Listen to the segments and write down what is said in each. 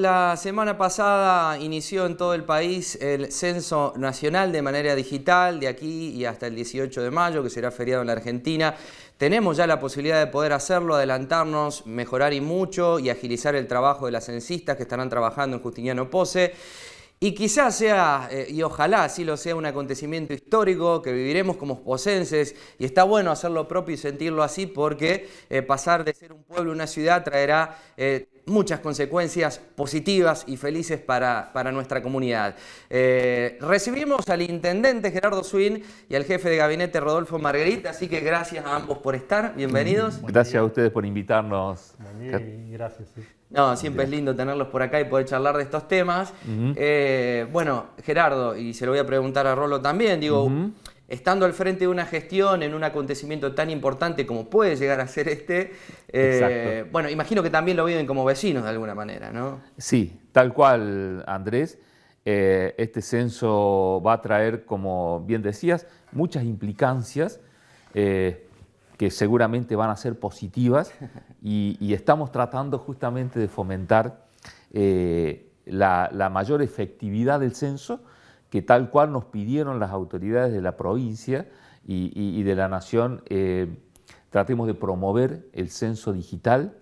La semana pasada inició en todo el país el Censo Nacional de manera digital, de aquí y hasta el 18 de mayo, que será feriado en la Argentina. Tenemos ya la posibilidad de poder hacerlo, adelantarnos, mejorar y mucho y agilizar el trabajo de las censistas que estarán trabajando en Justiniano Pose. Y quizás sea, eh, y ojalá así lo sea, un acontecimiento histórico que viviremos como posenses, y está bueno hacerlo propio y sentirlo así porque eh, pasar de ser un pueblo a una ciudad traerá eh, muchas consecuencias positivas y felices para, nuestra comunidad. Eh, recibimos al intendente Gerardo Swin y al jefe de gabinete Rodolfo Margarita, así que gracias a ambos por estar, bienvenidos. Mm, gracias a ustedes por invitarnos. gracias. No, siempre es lindo tenerlos por acá y poder charlar de estos temas. Eh, bueno, Gerardo, y se lo voy a preguntar a Rolo también, digo, estando al frente de una gestión en un acontecimiento tan importante como puede llegar a ser este, eh, bueno, imagino que también lo viven como vecinos de alguna manera, ¿no? Sí, tal cual, Andrés. Eh, este censo va a traer, como bien decías, muchas implicancias eh, que seguramente van a ser positivas y, estamos tratando justamente de fomentar la mayor efectividad del censo que tal cual nos pidieron las autoridades de la provincia y, de la nación, eh, tratemos de promover el censo digital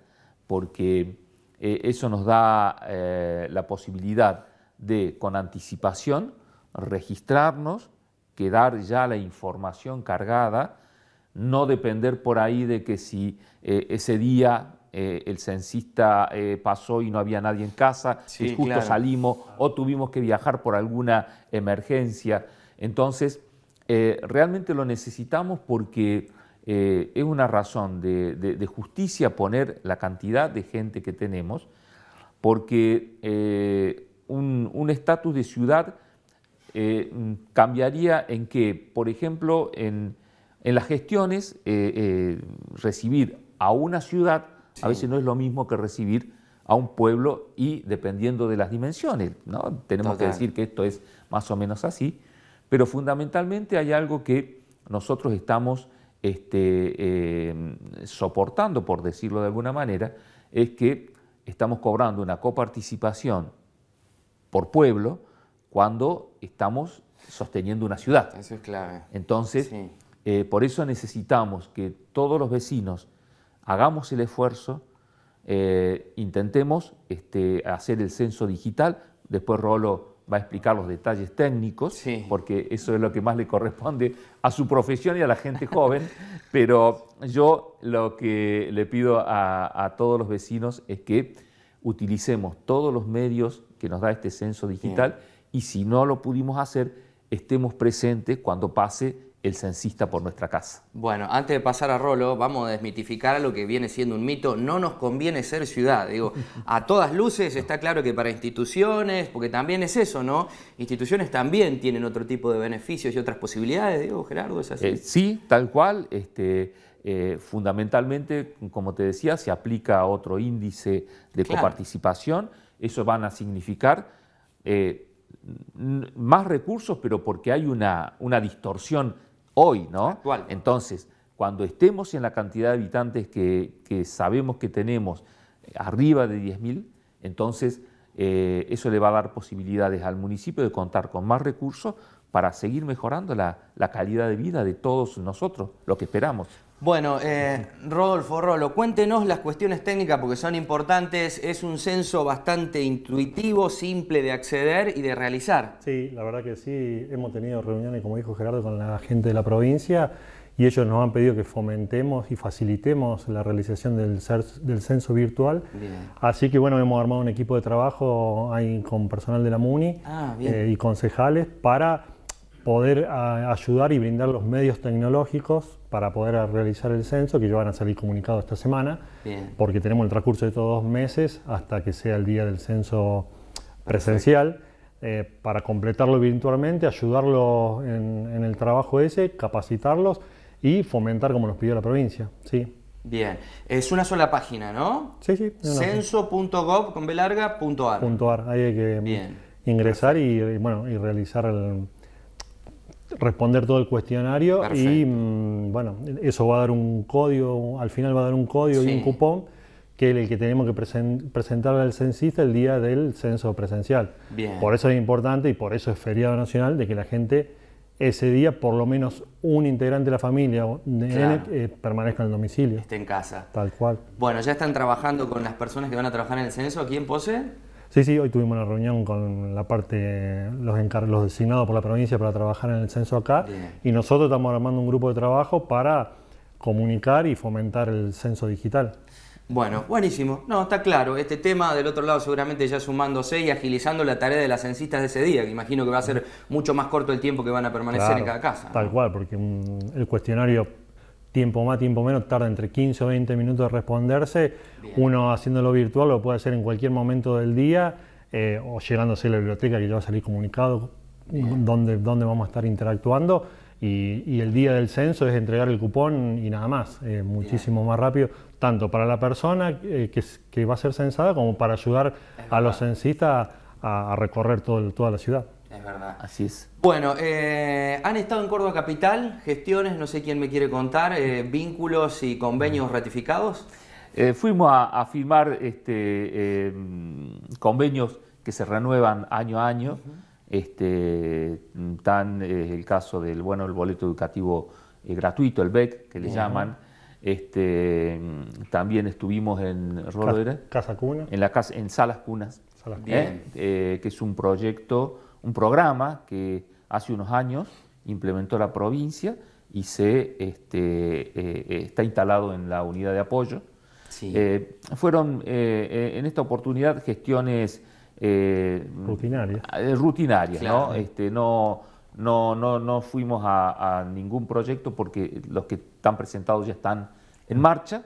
porque eh, eso nos da eh, la posibilidad de, con anticipación, registrarnos, quedar ya la información cargada, no depender por ahí de que si ese día eh, el censista eh, pasó y no había nadie en casa, y justo salimos o tuvimos que viajar por alguna emergencia. Entonces, eh, realmente lo necesitamos porque es una razón de, justicia poner la cantidad de gente que tenemos, porque un estatus de ciudad cambiaría en que, por ejemplo, en las gestiones, recibir a una ciudad a veces no es lo mismo que recibir a un pueblo y dependiendo de las dimensiones, ¿no? Tenemos que decir que esto es más o menos así, pero fundamentalmente hay algo que nosotros estamos este, eh, soportando, por decirlo de alguna manera, es que estamos cobrando una coparticipación por pueblo cuando estamos sosteniendo una ciudad. Eso es clave. Entonces, eh, por eso necesitamos que todos los vecinos hagamos el esfuerzo, eh, intentemos este, hacer el censo digital, después Rolo va a explicar los detalles técnicos, porque eso es lo que más le corresponde a su profesión y a la gente joven, pero yo lo que le pido a, todos los vecinos es que utilicemos todos los medios que nos da este censo digital y si no lo pudimos hacer, estemos presentes cuando pase el censista por nuestra casa. Bueno, antes de pasar a Rolo, vamos a desmitificar a lo que viene siendo un mito. No nos conviene ser ciudad. Digo, a todas luces está claro que para instituciones, porque también es eso, ¿no? Instituciones también tienen otro tipo de beneficios y otras posibilidades, digo, Gerardo, ¿es así? Eh, sí, tal cual. Este, eh, fundamentalmente, como te decía, se aplica a otro índice de coparticipación. Eso van a significar... Eh, más recursos, pero porque hay una, una distorsión hoy, ¿no? Entonces, cuando estemos en la cantidad de habitantes que, sabemos que tenemos, eh, arriba de 10.000, entonces eh, eso le va a dar posibilidades al municipio de contar con más recursos para seguir mejorando la calidad de vida de todos nosotros, lo que esperamos. Bueno, eh, Rodolfo Rolo, cuéntenos las cuestiones técnicas porque son importantes. Es un censo bastante intuitivo, simple de acceder y de realizar. Sí, la verdad que sí. Hemos tenido reuniones, como dijo Gerardo, con la gente de la provincia y ellos nos han pedido que fomentemos y facilitemos la realización del, censo virtual. Así que bueno, hemos armado un equipo de trabajo ahí con personal de la MUNI ah, eh, y concejales para poder ah, ayudar y brindar los medios tecnológicos para poder realizar el censo, que ya van a salir comunicados esta semana, porque tenemos el transcurso de todos dos meses hasta que sea el día del censo presencial, eh, para completarlo virtualmente, ayudarlos en, el trabajo ese, capacitarlos y fomentar como nos pidió la provincia. Sí. Bien, es una sola página, ¿no? Sí, sí. Censo.gov con ahí hay que ingresar y, bueno, y realizar el, responder todo el cuestionario y mm, bueno, eso va a dar un código, al final va a dar un código y un cupón que es el que tenemos que presentar al censista el día del censo presencial. Bien. Por eso es importante y por eso es feriado nacional de que la gente ese día por lo menos un integrante de la familia eh, permanezca en el domicilio. Esté en casa. Tal cual. Bueno, ya están trabajando con las personas que van a trabajar en el censo aquí en Pose. Sí, sí, hoy tuvimos una reunión con la parte, los, designados por la provincia para trabajar en el censo acá y nosotros estamos armando un grupo de trabajo para comunicar y fomentar el censo digital. Bueno, buenísimo. No, está claro. Este tema del otro lado seguramente ya sumándose y agilizando la tarea de las censistas de ese día, que imagino que va a ser mucho más corto el tiempo que van a permanecer en cada casa. Tal cual, porque el cuestionario tiempo más, tiempo menos, tarda entre 15 o 20 minutos de responderse. Uno haciéndolo virtual lo puede hacer en cualquier momento del día eh, o llegándose a la biblioteca que ya va a salir comunicado dónde vamos a estar interactuando. Y, el día del censo es entregar el cupón y nada más, eh, muchísimo más rápido, tanto para la persona eh, que, va a ser censada como para ayudar a los censistas a, recorrer toda la ciudad. Así es. Bueno, eh, han estado en Córdoba Capital, gestiones, no sé quién me quiere contar, eh, vínculos y convenios mm. ratificados. Eh, fuimos a, firmar este, convenios que se renuevan año a año. este, tan el caso del bueno, el boleto educativo gratuito, el BEC, que le llaman. Este, también estuvimos en Casa, casa Cuna. En, la en Salas Cunas. que es un proyecto un programa que hace unos años implementó la provincia y se este, eh, eh, está instalado en la unidad de apoyo. Eh, fueron en esta oportunidad gestiones rutinarias, este, ¿no? no, no, fuimos a, ningún proyecto porque los que están presentados ya están en marcha,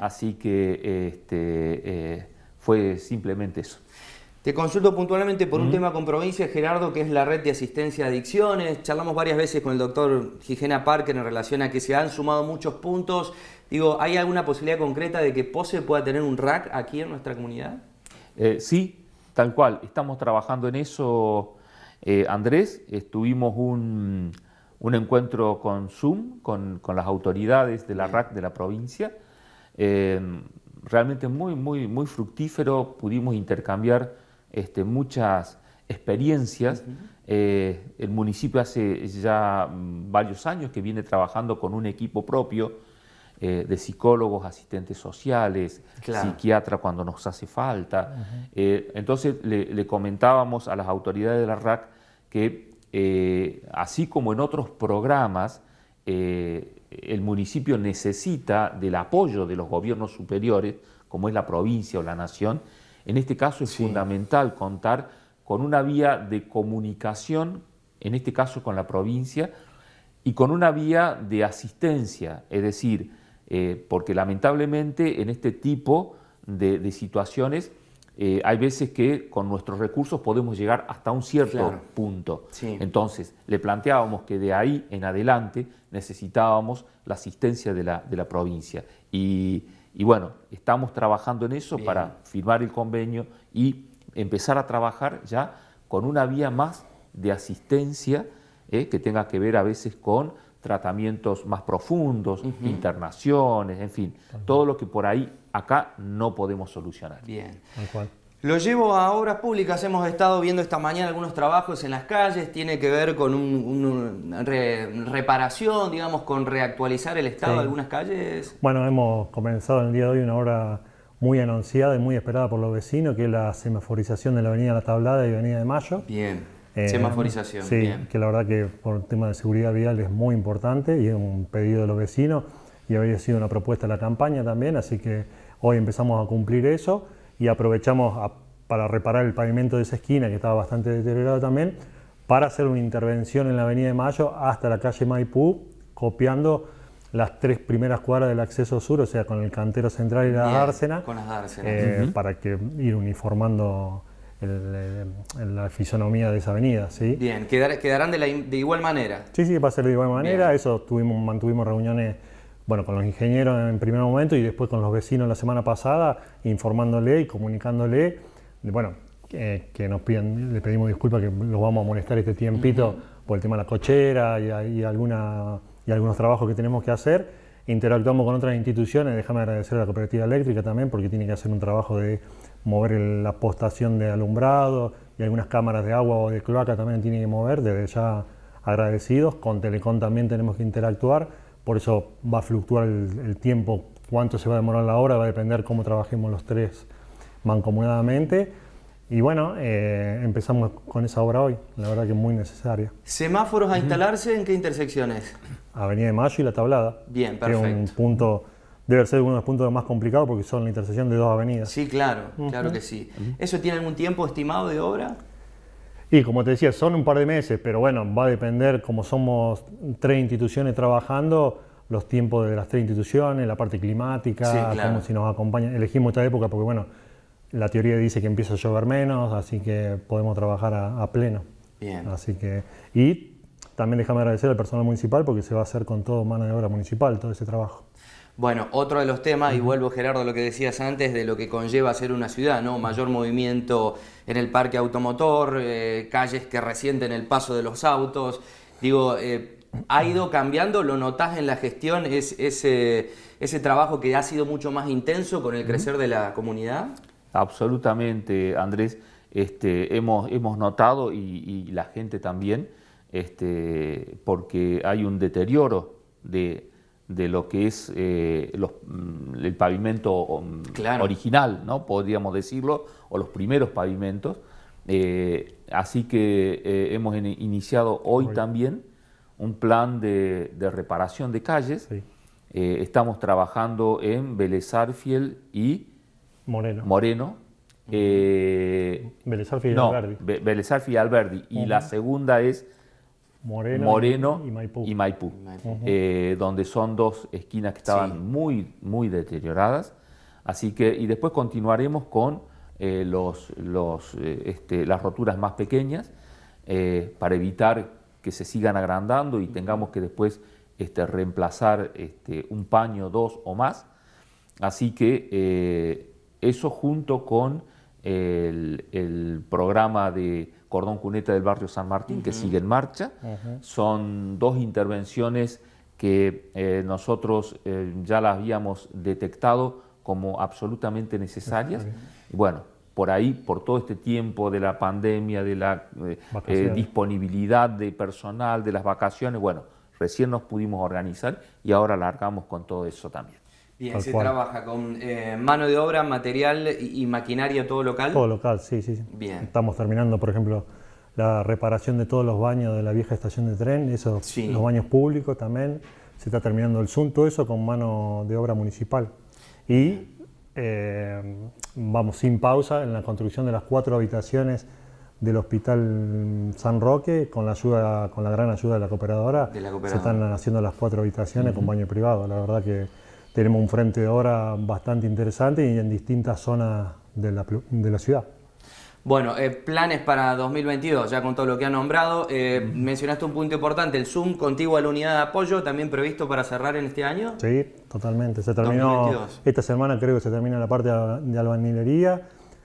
así que este, fue simplemente eso. Te consulto puntualmente por un tema con provincia, Gerardo, que es la red de asistencia a adicciones. Charlamos varias veces con el doctor Gigena Parker en relación a que se han sumado muchos puntos. Digo, ¿hay alguna posibilidad concreta de que POSE pueda tener un RAC aquí en nuestra comunidad? Eh, sí, tal cual. Estamos trabajando en eso, eh, Andrés. Estuvimos un, encuentro con Zoom, con, las autoridades de la RAC de la provincia. Eh, realmente muy, muy, muy fructífero. Pudimos intercambiar este, muchas experiencias. Eh, el municipio hace ya mm, varios años que viene trabajando con un equipo propio eh, de psicólogos, asistentes sociales, psiquiatra cuando nos hace falta. Eh, entonces le, comentábamos a las autoridades de la RAC que así como en otros programas, el municipio necesita del apoyo de los gobiernos superiores, como es la provincia o la nación, en este caso es fundamental contar con una vía de comunicación, en este caso con la provincia, y con una vía de asistencia, es decir, eh, porque lamentablemente en este tipo de, situaciones eh, hay veces que con nuestros recursos podemos llegar hasta un cierto punto. Entonces, le planteábamos que de ahí en adelante necesitábamos la asistencia de la, de la provincia. Y y bueno, estamos trabajando en eso para firmar el convenio y empezar a trabajar ya con una vía más de asistencia eh, que tenga que ver a veces con tratamientos más profundos, internaciones, en fin, todo lo que por ahí acá no podemos solucionar. Bien. Lo llevo a obras públicas, hemos estado viendo esta mañana algunos trabajos en las calles, tiene que ver con una reparación, digamos, con reactualizar el estado de algunas calles. Bueno, hemos comenzado el día de hoy una obra muy anunciada y muy esperada por los vecinos, que es la semaforización de la Avenida La Tablada y Avenida de Mayo. Bien, eh, semaforización. Sí, que la verdad que por el tema de seguridad vial es muy importante y es un pedido de los vecinos y había sido una propuesta de la campaña también, así que hoy empezamos a cumplir eso y aprovechamos para reparar el pavimento de esa esquina que estaba bastante deteriorado también, para hacer una intervención en la Avenida de Mayo hasta la calle Maipú, copiando las tres primeras cuadras del acceso sur, o sea, con el cantero central y la dársena, las eh, para que ir uniformando eh, la fisonomía de esa avenida. ¿sí? Bien, quedarán de, de, igual manera. Sí, sí, va a ser de igual manera. Eso tuvimos, mantuvimos reuniones bueno, con los ingenieros en primer momento y después con los vecinos la semana pasada, informándole y comunicándole, bueno, que nos piden, le pedimos disculpas que los vamos a molestar este tiempito por el tema de la cochera y, alguna, y algunos trabajos que tenemos que hacer interactuamos con otras instituciones, déjame agradecer a la cooperativa eléctrica también porque tiene que hacer un trabajo de mover la postación de alumbrado y algunas cámaras de agua o de cloaca también tiene que mover, desde ya agradecidos, con Telecom también tenemos que interactuar por eso va a fluctuar el, tiempo, cuánto se va a demorar la obra, va a depender cómo trabajemos los tres mancomunadamente. Y bueno, eh, empezamos con esa obra hoy, la verdad que es muy necesaria. ¿Semáforos a instalarse en qué intersecciones? Avenida de Mayo y La Tablada. Bien, perfecto. es un punto, debe ser uno de los puntos más complicados porque son la intersección de dos avenidas. Sí, claro, claro que sí. ¿Eso tiene algún tiempo estimado de obra? Y como te decía, son un par de meses, pero bueno, va a depender, como somos tres instituciones trabajando, los tiempos de las tres instituciones, la parte climática, cómo si nos acompaña. Elegimos esta época porque, bueno, la teoría dice que empieza a llover menos, así que podemos trabajar a, a pleno. Bien. Así que, y también déjame agradecer al personal municipal porque se va a hacer con todo mano de obra municipal, todo ese trabajo. Bueno, otro de los temas, y vuelvo Gerardo a lo que decías antes, de lo que conlleva ser una ciudad, ¿no? Mayor movimiento en el parque automotor, eh, calles que resienten el paso de los autos. Digo, eh, ¿ha ido cambiando? ¿Lo notás en la gestión? ¿Es ese, trabajo que ha sido mucho más intenso con el crecer de la comunidad? Absolutamente, Andrés. Este, hemos, notado y, la gente también, este, porque hay un deterioro de de lo que es eh, mm, el pavimento um, original, ¿no? podríamos decirlo, o los primeros pavimentos. Eh, así que eh, hemos iniciado hoy, también un plan de, reparación de calles. estamos trabajando en Belezarfiel y Moreno. Moreno. y Alberdi. Alberdi. Y la segunda es Moreno, y Maipú, eh, donde son dos esquinas que estaban muy, muy deterioradas. Así que, y después continuaremos con eh, los, los, eh, este, las roturas más pequeñas para evitar que se sigan agrandando y tengamos que después este, reemplazar este, un paño, dos o más. Así que eso junto con el programa de Cordón Cuneta del barrio San Martín, que sigue en marcha. Son dos intervenciones que eh, nosotros eh, ya las habíamos detectado como absolutamente necesarias. bueno, por ahí, por todo este tiempo de la pandemia, de la eh, disponibilidad de personal, de las vacaciones, bueno, recién nos pudimos organizar y ahora largamos con todo eso también. Bien, se trabaja con eh, mano de obra, material y, maquinaria todo local. Todo local, sí, sí. Bien. Estamos terminando, por ejemplo, la reparación de todos los baños de la vieja estación de tren, esos los baños públicos también. Se está terminando el Zoom, todo eso con mano de obra municipal. Y eh, vamos sin pausa en la construcción de las cuatro habitaciones del Hospital San Roque, con la ayuda, con la gran ayuda de la cooperadora, se están haciendo las cuatro habitaciones con baño privado. La verdad que tenemos un frente de obra bastante interesante y en distintas zonas de la, ciudad. Bueno, eh, planes para 2022, ya con todo lo que ha nombrado. Eh, mencionaste un punto importante, el Zoom contigo a la unidad de apoyo, también previsto para cerrar en este año. Sí, totalmente. Se terminó esta semana, creo que se termina la parte de albañilería.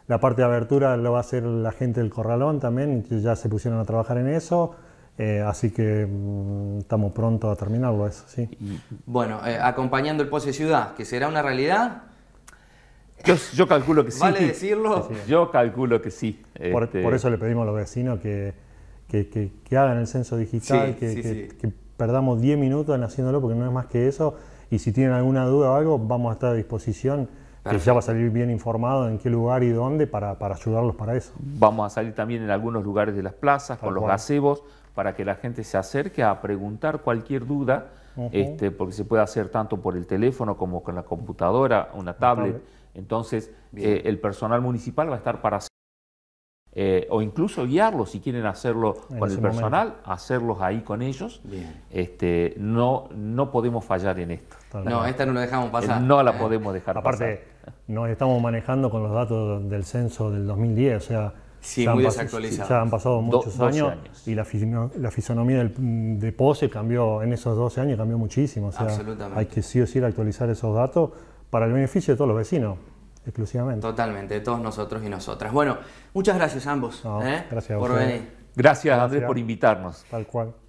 La parte de abertura lo va a hacer la gente del Corralón también, que ya se pusieron a trabajar en eso. Eh, así que mm, estamos pronto a terminarlo eso, sí. bueno, eh, acompañando el Pose Ciudad, que será una realidad. Yo, calculo que sí. ¿Vale decirlo? Yo calculo que sí. Por, este, eso le pedimos a los vecinos que, que, hagan el censo digital, que, perdamos 10 minutos en haciéndolo, porque no es más que eso. Y si tienen alguna duda o algo, vamos a estar a disposición. que ya va a salir bien informado en qué lugar y dónde para, para ayudarlos para eso. Vamos a salir también en algunos lugares de las plazas, con los gazebos, para que la gente se acerque a preguntar cualquier duda, este, porque se puede hacer tanto por el teléfono como con la computadora, una tablet. Entonces, eh, el personal municipal va a estar para eh, o incluso guiarlos si quieren hacerlo con el personal, hacerlos ahí con ellos. Este, no, no podemos fallar en esto. no, esta no la dejamos eh, pasar. No la podemos dejar pasar. Aparte, nos estamos manejando con los datos del censo del 2010, o sea, Sí, muy desactualizado. han pasado muchos años, y la, fisonomía mm, de POSE cambió en esos 12 años, cambió muchísimo. Hay que sí o sí actualizar esos datos para el beneficio de todos los vecinos exclusivamente. Totalmente, de todos nosotros y nosotras. Bueno, muchas gracias a ambos. ¿eh? Por venir. Gracias, gracias, Andrés, por invitarnos. Tal cual.